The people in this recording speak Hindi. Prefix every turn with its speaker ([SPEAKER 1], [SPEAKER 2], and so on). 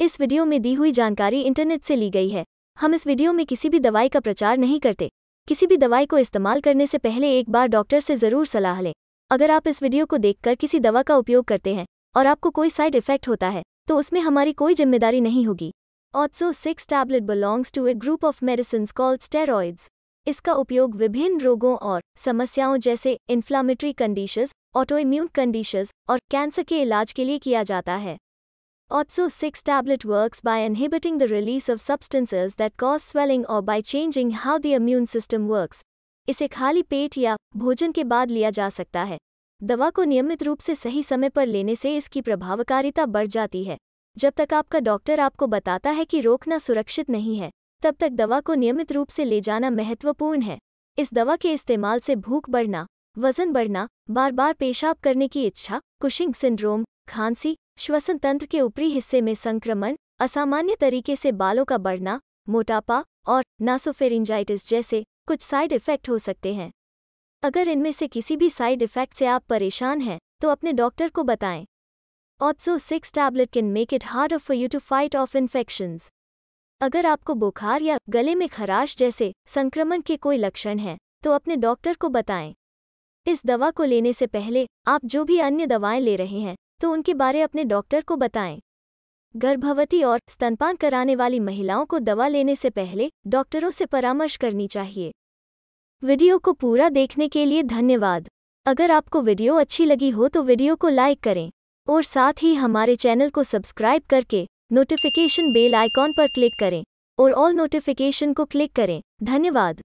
[SPEAKER 1] इस वीडियो में दी हुई जानकारी इंटरनेट से ली गई है हम इस वीडियो में किसी भी दवाई का प्रचार नहीं करते किसी भी दवाई को इस्तेमाल करने से पहले एक बार डॉक्टर से ज़रूर सलाह लें अगर आप इस वीडियो को देखकर किसी दवा का उपयोग करते हैं और आपको कोई साइड इफेक्ट होता है तो उसमें हमारी कोई जिम्मेदारी नहीं होगी ऑट्सो six tablet belongs to a group of medicine called steroids इसका उपयोग विभिन्न रोगों और समस्याओं जैसे इन्फ्लामेटरी कंडीशंस ऑटोइम्यून कंडीशंस और कैंसर के इलाज के लिए किया जाता है Otsu 6 tablet works by inhibiting the release of substances that cause swelling or by changing how the immune system works. इसे खाली पेट या भोजन के बाद लिया जा सकता है दवा को नियमित रूप से सही समय पर लेने से इसकी प्रभावकारिता बढ़ जाती है जब तक आपका डॉक्टर आपको बताता है कि रोकना सुरक्षित नहीं है तब तक दवा को नियमित रूप से ले जाना महत्वपूर्ण है इस दवा के इस्तेमाल से भूख बढ़ना वजन बढ़ना बार बार पेशाब करने की इच्छा कुशिंग सिंड्रोम खांसी श्वसन तंत्र के ऊपरी हिस्से में संक्रमण असामान्य तरीके से बालों का बढ़ना मोटापा और नासोफेरिंजाइटिस जैसे कुछ साइड इफ़ेक्ट हो सकते हैं अगर इनमें से किसी भी साइड इफ़ेक्ट से आप परेशान हैं तो अपने डॉक्टर को बताएं ऑट्सो six tablet can make it hard of you to fight off infections अगर आपको बुखार या गले में खराश जैसे संक्रमण के कोई लक्षण हैं तो अपने डॉक्टर को बताएं इस दवा को लेने से पहले आप जो भी अन्य दवाएं ले रहे हैं तो उनके बारे अपने डॉक्टर को बताएं गर्भवती और स्तनपान कराने वाली महिलाओं को दवा लेने से पहले डॉक्टरों से परामर्श करनी चाहिए वीडियो को पूरा देखने के लिए धन्यवाद अगर आपको वीडियो अच्छी लगी हो तो वीडियो को लाइक करें और साथ ही हमारे चैनल को सब्सक्राइब करके नोटिफिकेशन बेल आइकॉन पर क्लिक करें और ऑल नोटिफिकेशन को क्लिक करें धन्यवाद